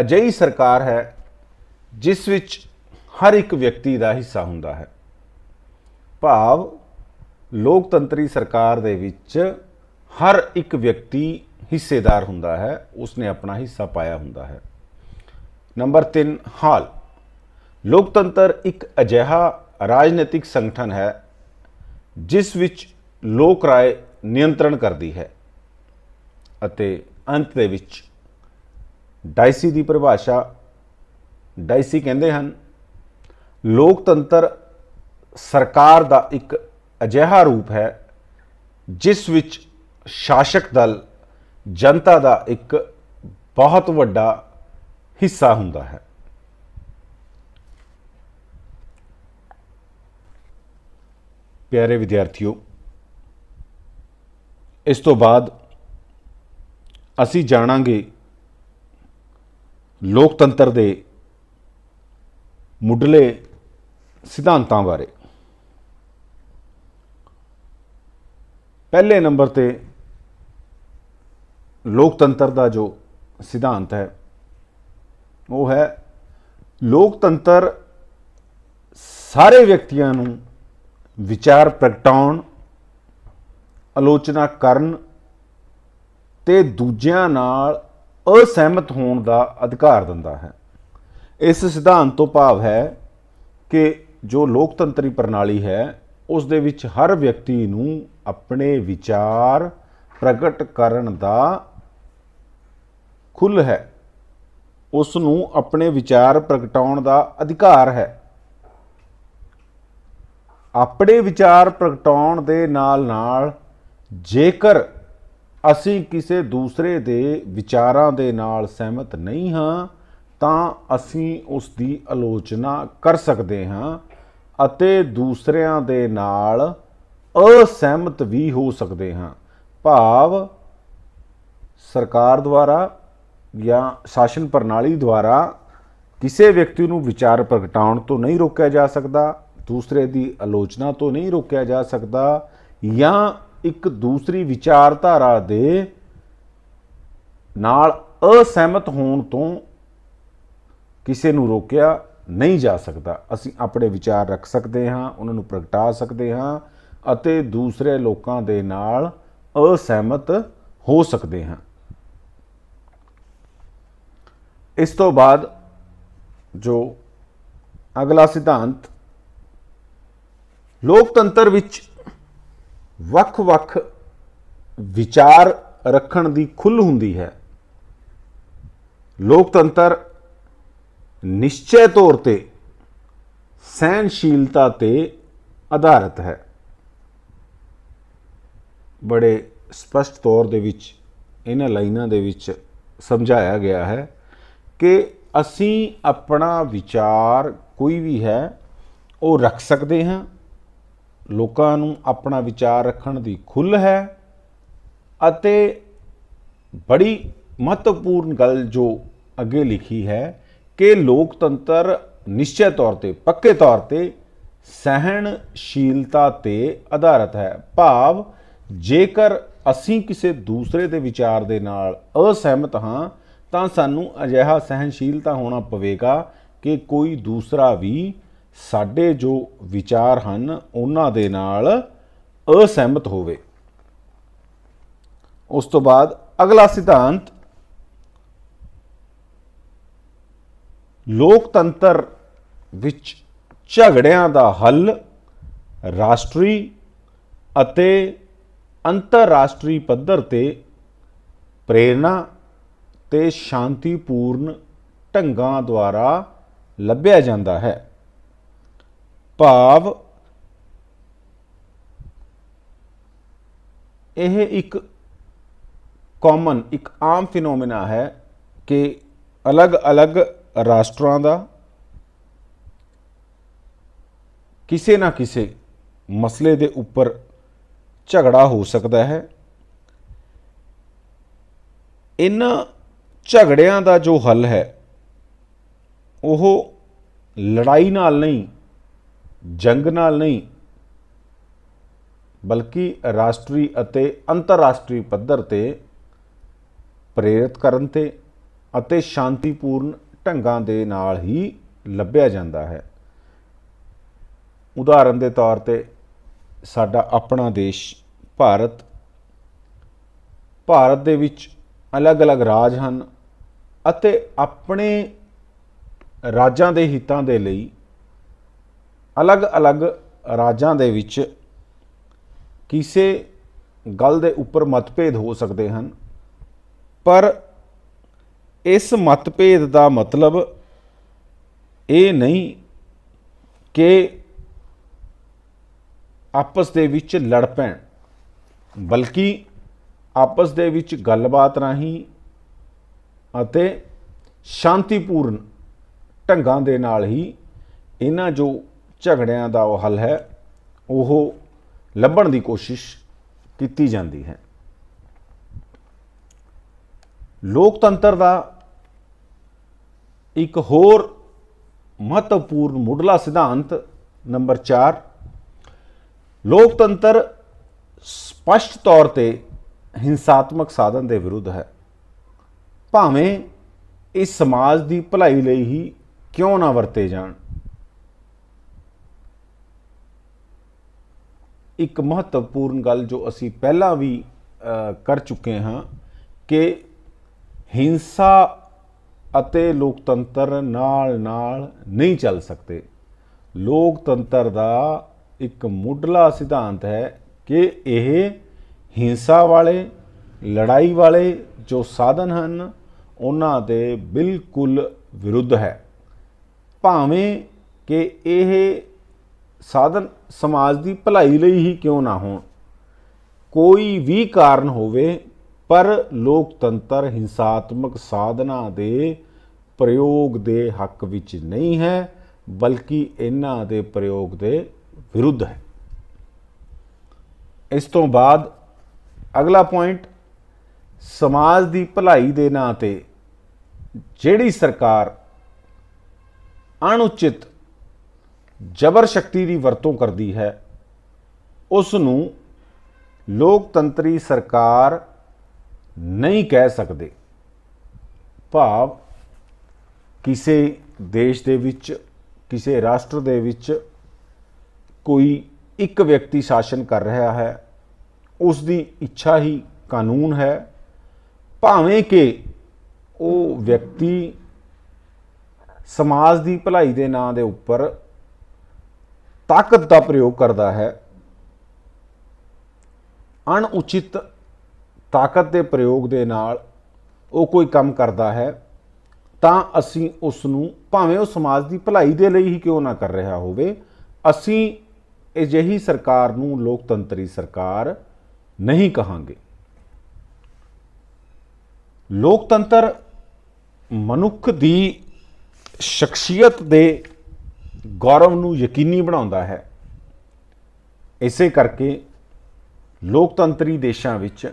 ਅਜਿਹੀ ਸਰਕਾਰ ਹੈ ਜਿਸ ਵਿੱਚ ਹਰ ਇੱਕ ਵਿਅਕਤੀ ਦਾ ਹਿੱਸਾ ਹੁੰਦਾ ਹੈ ਭਾਵ ਲੋਕਤੰਤਰੀ ਸਰਕਾਰ ਦੇ ਵਿੱਚ ਹਰ ਇੱਕ ਵਿਅਕਤੀ ਹਿੱਸੇਦਾਰ ਹੁੰਦਾ ਹੈ ਉਸਨੇ ਆਪਣਾ ਹਿੱਸਾ ਪਾਇਆ ਹੁੰਦਾ ਹੈ ਨੰਬਰ 3 ਹਾਲ ਲੋਕਤੰਤਰ ਇੱਕ ਅਜਿਹਾ ਰਾਜਨੀਤਿਕ ਸੰਗਠਨ ਹੈ ਜਿਸ ਵਿੱਚ ਲੋਕ ਰਾਏ ਨਿਯੰਤਰਣ ਕਰਦੀ ਹੈ ਅਤੇ ਅੰਤ ਦੇ ਵਿੱਚ ਡਾਈਸੀ ਦੀ ਪਰਿਭਾਸ਼ਾ ਡਾਈਸੀ ਕਹਿੰਦੇ ਹਨ ਲੋਕਤੰਤਰ ਸਰਕਾਰ ਦਾ ਇੱਕ ਅਜਿਹਾ ਰੂਪ ਹੈ ਜਿਸ ਵਿੱਚ ਸ਼ਾਸਕ ਦਲ ਜਨਤਾ ਦਾ ਇੱਕ ਬਹੁਤ ਵੱਡਾ ਹਿੱਸਾ ਹੁੰਦਾ ਹੈ ਪਿਆਰੇ ਵਿਦਿਆਰਥੀਓ ਇਸ ਤੋਂ ਬਾਅਦ ਅਸੀਂ ਜਾਣਾਂਗੇ ਲੋਕਤੰਤਰ ਦੇ ਮੁੱਢਲੇ ਸਿਧਾਂਤਾਂ ਬਾਰੇ ਪਹਿਲੇ ਨੰਬਰ ਤੇ ਲੋਕਤੰਤਰ ਦਾ ਜੋ ਸਿਧਾਂਤ ਹੈ ਉਹ ਹੈ ਲੋਕਤੰਤਰ ਸਾਰੇ ਵਿਅਕਤੀਆਂ ਨੂੰ ਵਿਚਾਰ ਪ੍ਰਗਟਾਉਣ ਆਲੋਚਨਾ ਕਰਨ ਤੇ ਦੂਜਿਆਂ ਨਾਲ ਅਸਹਿਮਤ ਹੋਣ ਦਾ ਅਧਿਕਾਰ ਦਿੰਦਾ ਹੈ ਇਸ ਸਿਧਾਂਤ ਤੋਂ ਭਾਵ ਹੈ ਕਿ ਜੋ ਲੋਕਤੰਤਰੀ ਪ੍ਰਣਾਲੀ ਹੈ ਉਸ ਦੇ ਵਿੱਚ ਹਰ ਵਿਅਕਤੀ ਨੂੰ ਆਪਣੇ ਵਿਚਾਰ ਪ੍ਰਗਟ ਕਰਨ ਦਾ ਖੁੱਲ ਹੈ ਉਸ ਨੂੰ ਆਪਣੇ ਵਿਚਾਰ ਪ੍ਰਗਟਾਉਣ ਦਾ ਅਧਿਕਾਰ ਹੈ ਆਪਣੇ ਵਿਚਾਰ ਪ੍ਰਗਟਾਉਣ ਦੇ ਨਾਲ-ਨਾਲ ਜੇਕਰ ਅਸੀਂ ਕਿਸੇ ਦੂਸਰੇ ਦੇ ਵਿਚਾਰਾਂ ਦੇ ਨਾਲ ਸਹਿਮਤ ਨਹੀਂ ਹਾਂ ਤਾਂ ਅਸੀਂ ਉਸ ਦੀ ਆਲੋਚਨਾ ਕਰ ਸਕਦੇ ਹਾਂ ਅਤੇ ਦੂਸਰਿਆਂ ਦੇ ਨਾਲ ਅਸਹਿਮਤ ਵੀ ਹੋ ਸਕਦੇ ਹਾਂ ਭਾਵ ਸਰਕਾਰ ਦੁਆਰਾ ਜਾਂ ਸ਼ਾਸਨ ਪ੍ਰਣਾਲੀ ਦੁਆਰਾ ਕਿਸੇ ਵਿਅਕਤੀ ਨੂੰ ਵਿਚਾਰ ਪ੍ਰਗਟਾਉਣ ਤੋਂ ਨਹੀਂ ਰੋਕਿਆ ਜਾ ਸਕਦਾ ਦੂਸਰੇ ਦੀ ਆਲੋਚਨਾ ਤੋਂ ਨਹੀਂ ਰੋਕਿਆ ਜਾ ਸਕਦਾ ਜਾਂ ਇੱਕ ਦੂਸਰੀ ਵਿਚਾਰਧਾਰਾ ਦੇ ਨਾਲ ਅਸਹਿਮਤ ਹੋਣ ਤੋਂ ਕਿਸੇ ਨੂੰ ਰੋਕਿਆ ਨਹੀਂ ਜਾ ਸਕਦਾ ਅਸੀਂ ਆਪਣੇ ਵਿਚਾਰ ਰੱਖ ਸਕਦੇ ਹਾਂ ਉਹਨਾਂ ਨੂੰ ਪ੍ਰਗਟਾ ਸਕਦੇ ਹਾਂ ਅਤੇ ਦੂਸਰੇ ਲੋਕਾਂ ਦੇ ਨਾਲ ਅਸਹਿਮਤ ਹੋ ਸਕਦੇ ਹਾਂ ਇਸ ਤੋਂ ਬਾਅਦ ਜੋ ਅਗਲਾ ਸਿਧਾਂਤ ਲੋਕਤੰਤਰ ਵਿੱਚ ਵੱਖ-ਵੱਖ ਵਿਚਾਰ ਰੱਖਣ ਦੀ ਖੁੱਲ੍ਹ ਹੁੰਦੀ ਹੈ ਲੋਕਤੰਤਰ ਨਿਸ਼ਚੈ ਤੌਰ ਤੇ ਸਹਿਨਸ਼ੀਲਤਾ ਤੇ ਆਧਾਰਿਤ ਹੈ ਬੜੇ ਸਪਸ਼ਟ ਤੌਰ ਦੇ ਵਿੱਚ ਇਹਨਾਂ ਲਾਈਨਾਂ ਦੇ ਵਿੱਚ ਸਮਝਾਇਆ ਗਿਆ ਹੈ ਕਿ ਅਸੀਂ ਆਪਣਾ ਵਿਚਾਰ ਕੋਈ ਵੀ ਹੈ ਉਹ ਰੱਖ ਸਕਦੇ ਹਾਂ ਲੋਕਾਂ ਨੂੰ ਆਪਣਾ ਵਿਚਾਰ ਰੱਖਣ ਦੀ ਖੁੱਲ ਹੈ ਅਤੇ ਬੜੀ ਮਹੱਤਵਪੂਰਨ ਗੱਲ ਜੋ ਅੱਗੇ ਲਿਖੀ ਹੈ ਕਿ ਲੋਕਤੰਤਰ ਨਿਸ਼ਚੈ ਤੌਰ ਤੇ ਪੱਕੇ ਤੌਰ ਤੇ ਸਹਿਣਸ਼ੀਲਤਾ ਤੇ ਆਧਾਰਿਤ ਹੈ ਭਾਵ ਜੇਕਰ ਅਸੀਂ ਕਿਸੇ ਦੂਸਰੇ ਦੇ ਵਿਚਾਰ ਦੇ ਨਾਲ ਅਸਹਿਮਤ ਹਾਂ ਤਾਂ ਸਾਨੂੰ ਅਜਿਹਾ ਸਹਿਣਸ਼ੀਲਤਾ ਹੋਣਾ ਪਵੇਗਾ ਕਿ ਕੋਈ ਦੂਸਰਾ ਵੀ ਸਾਡੇ ਜੋ ਵਿਚਾਰ ਹਨ ਉਹਨਾਂ ਦੇ ਨਾਲ ਅਸਹਿਮਤ ਹੋਵੇ ਉਸ ਤੋਂ ਬਾਅਦ ਅਗਲਾ ਸਿਧਾਂਤ ਲੋਕਤੰਤਰ ਵਿੱਚ ਝਗੜਿਆਂ ਦਾ ਹੱਲ ਰਾਸ਼ਟਰੀ ਅਤੇ ਅੰਤਰਰਾਸ਼ਟਰੀ ਪੱਧਰ ਤੇ ਪ੍ਰੇਰਣਾ ਤੇ ਸ਼ਾਂਤੀਪੂਰਨ ਢੰਗਾਂ ਦੁਆਰਾ ਲੱਭਿਆ ਜਾਂਦਾ ਹੈ ਭਾਵ ਇਹ ਇੱਕ ਕਾਮਨ ਇੱਕ ਆਮ ਫੀਨੋਮੇਨਾ ਹੈ ਕਿ ਅਲੱਗ-ਅਲੱਗ ਰਾਸ਼ਟਰਾਂ ਦਾ ਕਿਸੇ ਨਾ ਕਿਸੇ ਮਸਲੇ ਦੇ ਉੱਪਰ ਝਗੜਾ ਹੋ ਸਕਦਾ ਹੈ ਇਨ ਝਗੜਿਆਂ ਦਾ ਜੋ ਹੱਲ ਹੈ ਉਹ ਲੜਾਈ ਨਾਲ ਨਹੀਂ ਜੰਗ ਨਾਲ ਨਹੀਂ ਬਲਕਿ ਰਾਸ਼ਟਰੀ ਅਤੇ ਅੰਤਰਰਾਸ਼ਟਰੀ ਪੱਧਰ ਤੇ ਪ੍ਰੇਰਿਤ ਕਰਨ ਤੇ ਅਤੇ ਸ਼ਾਂਤੀਪੂਰਨ ਢੰਗਾਂ ਦੇ ਨਾਲ ਹੀ ਲੱਭਿਆ ਜਾਂਦਾ ਹੈ ਉਦਾਹਰਨ ਦੇ ਤੌਰ ਤੇ ਸਾਡਾ ਆਪਣਾ ਦੇਸ਼ ਭਾਰਤ ਭਾਰਤ ਦੇ ਵਿੱਚ ਅਲੱਗ-ਅਲੱਗ ਰਾਜ ਹਨ ਅਤੇ ਆਪਣੇ ਰਾਜਾਂ ਦੇ ਹਿੱਤਾਂ ਦੇ ਲਈ ਅਲੱਗ-ਅਲੱਗ ਰਾਜਾਂ ਦੇ ਵਿੱਚ ਕਿਸੇ ਗੱਲ ਦੇ ਉੱਪਰ ਮਤਭੇਦ ਹੋ ਸਕਦੇ ਹਨ ਪਰ ਇਸ ਮਤਭੇਦ ਦਾ ਮਤਲਬ ਇਹ ਨਹੀਂ ਕਿ ਆਪਸ ਦੇ ਵਿੱਚ ਲੜ ਪੈਣ ਬਲਕਿ ਆਪਸ ਦੇ ਵਿੱਚ ਗੱਲਬਾਤ ਰਾਹੀਂ ਅਤੇ ਸ਼ਾਂਤੀਪੂਰਨ ਢੰਗਾਂ ਦੇ ਨਾਲ ਹੀ ਇਹਨਾਂ ਜੋ ਝਗੜਿਆਂ ਦਾ ਉਹ ਹੱਲ ਹੈ ਉਹ ਲੱਭਣ ਦੀ ਕੋਸ਼ਿਸ਼ ਕੀਤੀ ਜਾਂਦੀ ਹੈ ਲੋਕਤੰਤਰ ਦਾ ਇੱਕ ਹੋਰ ਮਹੱਤਵਪੂਰਨ ਮੁੱਢਲਾ ਸਿਧਾਂਤ ਨੰਬਰ 4 ਲੋਕਤੰਤਰ ਸਪਸ਼ਟ ਤੌਰ ਤੇ ਹਿੰਸਾਤਮਕ ਸਾਧਨ ਦੇ ਵਿਰੁੱਧ ਹੈ ਭਾਵੇਂ ਇਸ ਸਮਾਜ ਦੀ ਭਲਾਈ ਲਈ ਹੀ ਕਿਉਂ ਨਾ ਵਰਤੇ ਜਾਣ ਇੱਕ ਮਹੱਤਵਪੂਰਨ ਗੱਲ ਜੋ ਅਸੀਂ ਪਹਿਲਾਂ ਵੀ ਕਰ ਚੁੱਕੇ ਹਾਂ ਕਿ ਹਿੰਸਾ ਅਤੇ ਲੋਕਤੰਤਰ ਨਾਲ ਨਾਲ ਨਹੀਂ ਚੱਲ ਸਕਦੇ ਲੋਕਤੰਤਰ ਦਾ ਇੱਕ ਮੁੱਢਲਾ ਸਿਧਾਂਤ ਹੈ ਕਿ ਇਹ ਹਿੰਸਾ ਵਾਲੇ ਲੜਾਈ ਵਾਲੇ ਜੋ ਸਾਧਨ ਹਨ ਉਹਨਾਂ ਦੇ ਬਿਲਕੁਲ ਵਿਰੁੱਧ ਹੈ ਭਾਵੇਂ ਕਿ ਇਹ ਸਾਧਨ ਸਮਾਜ ਦੀ ਭਲਾਈ ਲਈ ਹੀ ਕਿਉਂ ਨਾ ਹੋਣ ਕੋਈ ਵੀ ਕਾਰਨ ਹੋਵੇ ਪਰ ਲੋਕਤੰਤਰ ਹਿੰਸਾਤਮਕ ਸਾਧਨਾ ਦੇ ਪ੍ਰਯੋਗ ਦੇ ਹੱਕ ਵਿੱਚ ਨਹੀਂ ਹੈ ਬਲਕਿ ਇਹਨਾਂ ਦੇ ਪ੍ਰਯੋਗ ਦੇ ਵਿਰੁੱਧ ਹੈ ਇਸ ਤੋਂ ਬਾਅਦ ਅਗਲਾ ਪੁਆਇੰਟ ਸਮਾਜ ਦੀ ਭਲਾਈ ਦੇ ਨਾਂ ਤੇ ਜਿਹੜੀ ਸਰਕਾਰ ਅਣਉਚਿਤ ਜਬਰ ਸ਼ਕਤੀ ਦੀ ਵਰਤੋਂ ਕਰਦੀ ਹੈ ਉਸ ਨੂੰ ਲੋਕਤੰਤਰੀ ਸਰਕਾਰ ਨਹੀਂ ਕਹਿ ਸਕਦੇ ਭਾਵ ਕਿਸੇ ਦੇਸ਼ ਦੇ ਵਿੱਚ ਕਿਸੇ ਰਾਸ਼ਟਰ ਦੇ ਵਿੱਚ ਕੋਈ ਇੱਕ ਵਿਅਕਤੀ ਸ਼ਾਸਨ ਕਰ ਰਿਹਾ ਹੈ ਉਸ ਦੀ ਇੱਛਾ ਹੀ ਕਾਨੂੰਨ ਹੈ ਭਾਵੇਂ ਕਿ ਉਹ ਵਿਅਕਤੀ ਸਮਾਜ ਦੀ ਭਲਾਈ ਦੇ ਨਾਂ ਦੇ ਉੱਪਰ ਤਾਕਤ ਦਾ ਪ੍ਰਯੋਗ ਕਰਦਾ ਹੈ ਅਣਉਚਿਤ ਤਾਕਤ ਦੇ ਪ੍ਰਯੋਗ ਦੇ ਨਾਲ ਉਹ ਕੋਈ ਕੰਮ ਕਰਦਾ ਹੈ ਤਾਂ ਅਸੀਂ ਉਸ ਨੂੰ ਭਾਵੇਂ ਉਹ ਸਮਾਜ ਦੀ ਭਲਾਈ ਦੇ ਲਈ ਹੀ ਕਿਉਂ ਨਾ ਕਰ ਰਿਹਾ ਹੋਵੇ ਅਸੀਂ ਅਜਿਹੀ ਸਰਕਾਰ ਨੂੰ ਲੋਕਤੰਤਰੀ ਸਰਕਾਰ ਨਹੀਂ ਕਹਾਂਗੇ ਲੋਕਤੰਤਰ ਮਨੁੱਖ ਦੀ ਸ਼ਖਸੀਅਤ ਦੇ ਗੌਰਵ ਨੂੰ ਯਕੀਨੀ ਬਣਾਉਂਦਾ ਹੈ ਇਸੇ ਕਰਕੇ ਲੋਕਤੰਤਰੀ ਦੇਸ਼ਾਂ ਵਿੱਚ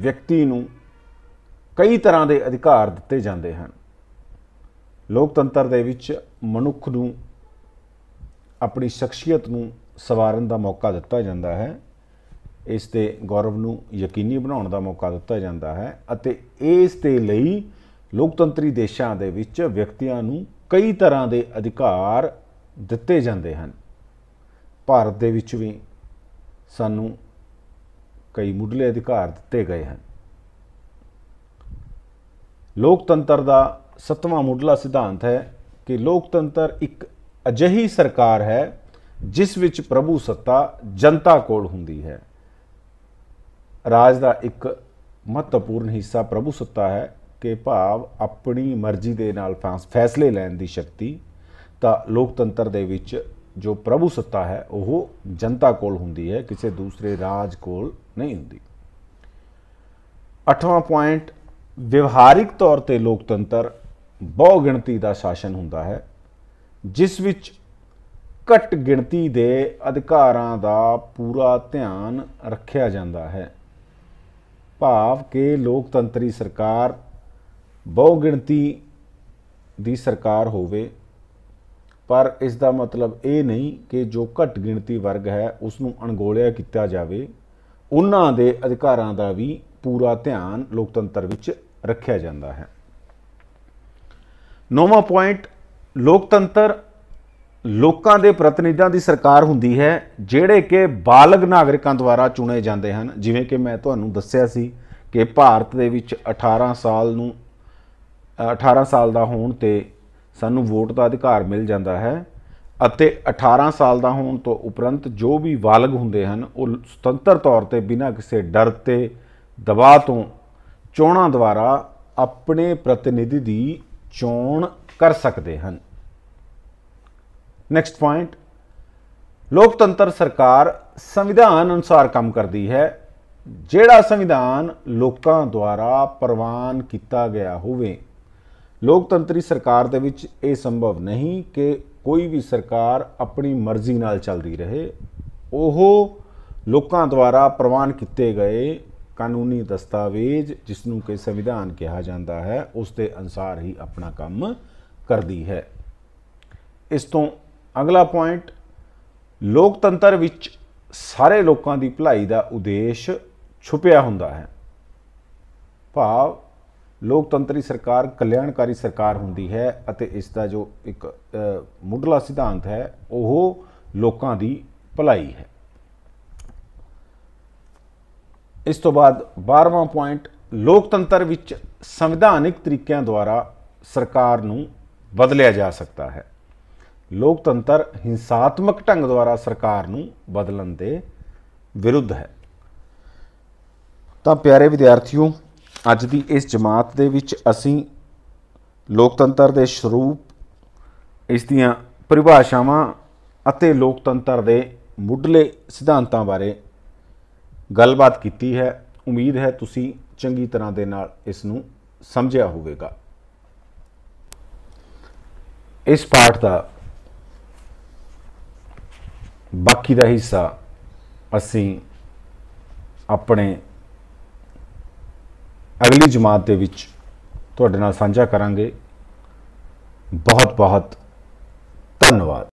ਵਿਅਕਤੀ ਨੂੰ ਕਈ ਤਰ੍ਹਾਂ ਦੇ ਅਧਿਕਾਰ ਦਿੱਤੇ ਜਾਂਦੇ ਹਨ ਲੋਕਤੰਤਰ ਦੇ ਵਿੱਚ ਮਨੁੱਖ ਨੂੰ ਆਪਣੀ ਸ਼ਖਸੀਅਤ ਨੂੰ ਸਵਾਰਨ ਦਾ ਮੌਕਾ ਦਿੱਤਾ ਜਾਂਦਾ ਹੈ ਇਸ ਤੇ ਗੌਰਵ ਨੂੰ ਯਕੀਨੀ ਬਣਾਉਣ ਦਾ ਮੌਕਾ ਦਿੱਤਾ ਜਾਂਦਾ ਹੈ ਅਤੇ ਇਸ ਦੇ ਲਈ ਲੋਕਤੰਤਰੀ ਦੇਸ਼ਾਂ ਦੇ ਵਿੱਚ ਵਿਅਕਤੀਆਂ ਨੂੰ ਕਈ ਤਰ੍ਹਾਂ ਦੇ ਅਧਿਕਾਰ ਦਿੱਤੇ ਜਾਂਦੇ ਹਨ ਭਾਰਤ ਦੇ ਵਿੱਚ ਵੀ ਸਾਨੂੰ ਕਈ ਮੁੱਢਲੇ ਅਧਿਕਾਰ ਦਿੱਤੇ ਗਏ ਹਨ ਲੋਕਤੰਤਰ ਦਾ ਸਤਵਾਂ ਮੁੱਢਲਾ ਸਿਧਾਂਤ ਹੈ ਕਿ ਲੋਕਤੰਤਰ ਇੱਕ ਅਜਿਹੀ ਸਰਕਾਰ ਹੈ ਜਿਸ ਵਿੱਚ ਪ੍ਰਭੂ ਸੱਤਾ ਜਨਤਾ ਕੋਲ ਹੁੰਦੀ ਹੈ ਰਾਜ ਦਾ ਇੱਕ ਮਹੱਤਵਪੂਰਨ ਹਿੱਸਾ ਪ੍ਰਭੂ ਸੱਤਾ ਹੈ ਕਿ ਭਾਵ ਆਪਣੀ ਮਰਜ਼ੀ ਦੇ ਨਾਲ ਫੈਸਲੇ ਲੈਣ ਦੀ ਸ਼ਕਤੀ ਤਾਂ ਲੋਕਤੰਤਰ ਦੇ ਵਿੱਚ ਜੋ ਪ੍ਰਭੂ ਸੱਤਾ ਹੈ ਉਹ ਜਨਤਾ ਕੋਲ ਹੁੰਦੀ ਹੈ ਕਿਸੇ ਦੂਸਰੇ ਰਾਜ ਕੋਲ ਨਹੀਂ ਹੁੰਦੀ 8ਵਾਂ ਪੁਆਇੰਟ ਵਿਵਹਾਰਿਕ ਤੌਰ ਤੇ ਲੋਕਤੰਤਰ ਬਹੁ ਗਿਣਤੀ ਦਾ ਸ਼ਾਸਨ ਹੁੰਦਾ ਹੈ ਜਿਸ ਵਿੱਚ ਘੱਟ ਗਿਣਤੀ ਦੇ ਅਧਿਕਾਰਾਂ ਦਾ ਪੂਰਾ ਧਿਆਨ ਰੱਖਿਆ ਜਾਂਦਾ ਹੈ ਭਾਵ ਕਿ ਲੋਕਤੰਤਰੀ ਸਰਕਾਰ ਬਹੁ ਗਿਣਤੀ ਦੀ ਸਰਕਾਰ ਹੋਵੇ ਪਰ ਇਸ ਦਾ ਮਤਲਬ ਇਹ ਨਹੀਂ ਕਿ ਜੋ ਘੱਟ ਗਿਣਤੀ ਵਰਗ ਹੈ ਉਸ ਨੂੰ ਅਣਗੋਲਿਆ ਕੀਤਾ ਜਾਵੇ ਉਹਨਾਂ ਦੇ ਅਧਿਕਾਰਾਂ ਦਾ ਵੀ ਪੂਰਾ ਧਿਆਨ ਲੋਕਤੰਤਰ ਵਿੱਚ ਰੱਖਿਆ ਜਾਂਦਾ ਹੈ ਨੌਵਾਂ ਪੁਆਇੰਟ ਲੋਕਤੰਤਰ ਲੋਕਾਂ ਦੇ ਪ੍ਰਤੀਨਿਧਾਂ ਦੀ ਸਰਕਾਰ ਹੁੰਦੀ ਹੈ ਜਿਹੜੇ ਕਿ ਬਾਲਗ ਨਾਗਰਿਕਾਂ ਦੁਆਰਾ ਚੁਣੇ ਜਾਂਦੇ ਹਨ ਜਿਵੇਂ ਕਿ ਮੈਂ ਤੁਹਾਨੂੰ ਦੱਸਿਆ ਸੀ ਕਿ ਭਾਰਤ ਦੇ ਵਿੱਚ 18 ਸਾਲ ਨੂੰ 18 ਸਾਲ ਦਾ ਹੋਣ ਤੇ ਸਾਨੂੰ ਵੋਟ ਦਾ ਅਧਿਕਾਰ ਮਿਲ ਜਾਂਦਾ ਹੈ ਅਤੇ 18 ਸਾਲ ਦਾ ਹੋਣ ਤੋਂ ਉਪਰੰਤ ਜੋ ਵੀ ਵਾਲਗ ਹੁੰਦੇ ਹਨ ਉਹ ਸੁਤੰਤਰ ਤੌਰ ਤੇ ਬਿਨਾਂ ਕਿਸੇ ਡਰ ਤੇ ਦਬਾਅ ਤੋਂ ਚੋਣਾਂ ਦੁਆਰਾ ਆਪਣੇ ਪ੍ਰਤੀਨਿਧੀ ਦੀ ਚੋਣ ਕਰ ਸਕਦੇ ਹਨ ਨੈਕਸਟ ਪੁਆਇੰਟ ਲੋਕਤੰਤਰ ਸਰਕਾਰ ਸੰਵਿਧਾਨ ਅਨੁਸਾਰ ਕੰਮ ਕਰਦੀ ਹੈ ਜਿਹੜਾ ਸੰਵਿਧਾਨ ਲੋਕਾਂ ਦੁਆਰਾ ਪ੍ਰਵਾਨ ਕੀਤਾ ਗਿਆ ਹੋਵੇ ਲੋਕਤੰਤਰੀ ਸਰਕਾਰ ਦੇ ਵਿੱਚ ਇਹ ਸੰਭਵ ਨਹੀਂ ਕਿ ਕੋਈ ਵੀ ਸਰਕਾਰ ਆਪਣੀ ਮਰਜ਼ੀ ਨਾਲ ਚੱਲਦੀ ਰਹੇ ਉਹ ਲੋਕਾਂ ਦੁਆਰਾ ਪ੍ਰਵਾਨ ਕੀਤੇ ਗਏ ਕਾਨੂੰਨੀ ਦਸਤਾਵੇਜ਼ ਜਿਸ ਨੂੰ ਕਿ ਸੰਵਿਧਾਨ ਕਿਹਾ ਜਾਂਦਾ ਹੈ ਉਸ ਦੇ ਅਨਸਾਰ ਹੀ ਆਪਣਾ ਕੰਮ ਕਰਦੀ ਹੈ ਇਸ ਤੋਂ ਅਗਲਾ ਪੁਆਇੰਟ ਲੋਕਤੰਤਰ ਵਿੱਚ ਸਾਰੇ ਲੋਕਾਂ ਦੀ ਭਲਾਈ ਦਾ ਉਦੇਸ਼ ਛੁਪਿਆ ਹੁੰਦਾ ਹੈ ਭਾਵ ਲੋਕਤੰਤਰੀ ਸਰਕਾਰ ਕਲਿਆਣਕਾਰੀ ਸਰਕਾਰ ਹੁੰਦੀ ਹੈ ਅਤੇ ਇਸ ਦਾ ਜੋ ਇੱਕ ਮੁੱਢਲਾ ਸਿਧਾਂਤ ਹੈ ਉਹ ਲੋਕਾਂ ਦੀ ਭਲਾਈ ਹੈ ਇਸ ਤੋਂ ਬਾਅਦ 12ਵਾਂ ਪੁਆਇੰਟ ਲੋਕਤੰਤਰ ਵਿੱਚ ਸੰਵਿਧਾਨਿਕ ਤਰੀਕਿਆਂ ਦੁਆਰਾ ਸਰਕਾਰ ਨੂੰ ਬਦਲਿਆ ਜਾ ਸਕਦਾ ਹੈ ਲੋਕਤੰਤਰ ਹਿੰਸਾਤਮਕ ਢੰਗ ਦੁਆਰਾ ਸਰਕਾਰ ਨੂੰ ਬਦਲਣ ਦੇ ਵਿਰੁੱਧ ਹੈ ਤਾਂ ਪਿਆਰੇ ਵਿਦਿਆਰਥੀਓ ਅੱਜ ਦੀ ਇਸ ਜਮਾਤ ਦੇ ਵਿੱਚ ਅਸੀਂ ਲੋਕਤੰਤਰ ਦੇ ਸਰੂਪ ਇਸ ਦੀਆਂ ਪਰਿਭਾਸ਼ਾਵਾਂ ਅਤੇ ਲੋਕਤੰਤਰ ਦੇ ਮੁੱਢਲੇ ਸਿਧਾਂਤਾਂ ਬਾਰੇ ਗੱਲਬਾਤ ਕੀਤੀ ਹੈ ਉਮੀਦ ਹੈ ਤੁਸੀਂ ਚੰਗੀ ਤਰ੍ਹਾਂ ਦੇ ਨਾਲ ਇਸ ਨੂੰ ਸਮਝਿਆ ਹੋਵੇਗਾ ਇਸ ਪਾਠ ਦਾ ਬਾਕੀ ਦਾ ਹਿੱਸਾ ਅਸੀਂ ਆਪਣੇ ਅਗਲੀ ਜਮਾਤ ਦੇ ਵਿੱਚ ਤੁਹਾਡੇ ਨਾਲ ਸਾਂਝਾ ਕਰਾਂਗੇ ਬਹੁਤ ਬਹੁਤ ਧੰਨਵਾਦ